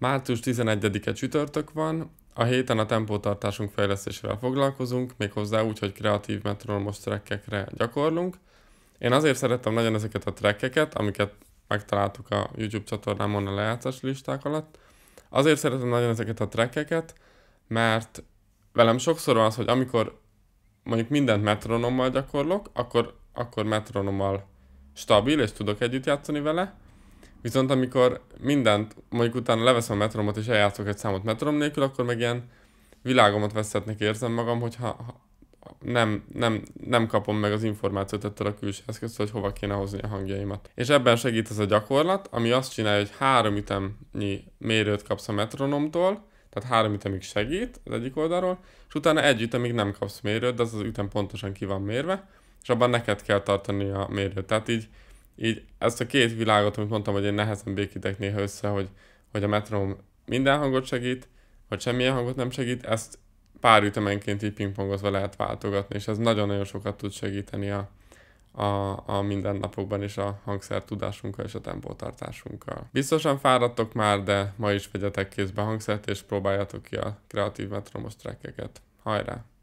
Március 11-e csütörtök van, a héten a tempótartásunk fejlesztésével foglalkozunk, méghozzá úgy, hogy kreatív metronomos trekkekre gyakorlunk. Én azért szerettem nagyon ezeket a trekkeket, amiket megtaláltuk a YouTube csatornámon a lejátszás listák alatt. Azért szeretem nagyon ezeket a trekkeket, mert velem sokszor van az, hogy amikor mondjuk mindent metronommal gyakorlok, akkor, akkor metronommal stabil, és tudok együtt játszani vele, Viszont amikor mindent, mondjuk utána leveszem a metromot és eljátszok egy számot metrom nélkül, akkor meg ilyen világomat veszhetnek érzem magam, hogyha nem, nem, nem kapom meg az információt ettől a külső eszköztől, hogy hova kéne hozni a hangjaimat. És ebben segít ez a gyakorlat, ami azt csinálja, hogy három ütemnyi mérőt kapsz a metronomtól, tehát három ütemig segít az egyik oldalról, és utána egy ütemig nem kapsz mérőt, de az az ütem pontosan ki van mérve, és abban neked kell tartani a mérőt. Tehát így így ezt a két világot, amit mondtam, hogy én nehezen békítek néha össze, hogy, hogy a metrom minden hangot segít, vagy semmilyen hangot nem segít, ezt pár ütemenként így pingpongozva lehet váltogatni, és ez nagyon-nagyon sokat tud segíteni a, a, a mindennapokban és a hangszer tudásunkkal és a tempótartásunkkal. Biztosan fáradtok már, de ma is vegyetek kézbe hangszert és próbáljátok ki a kreatív metromos trackeket. Hajrá!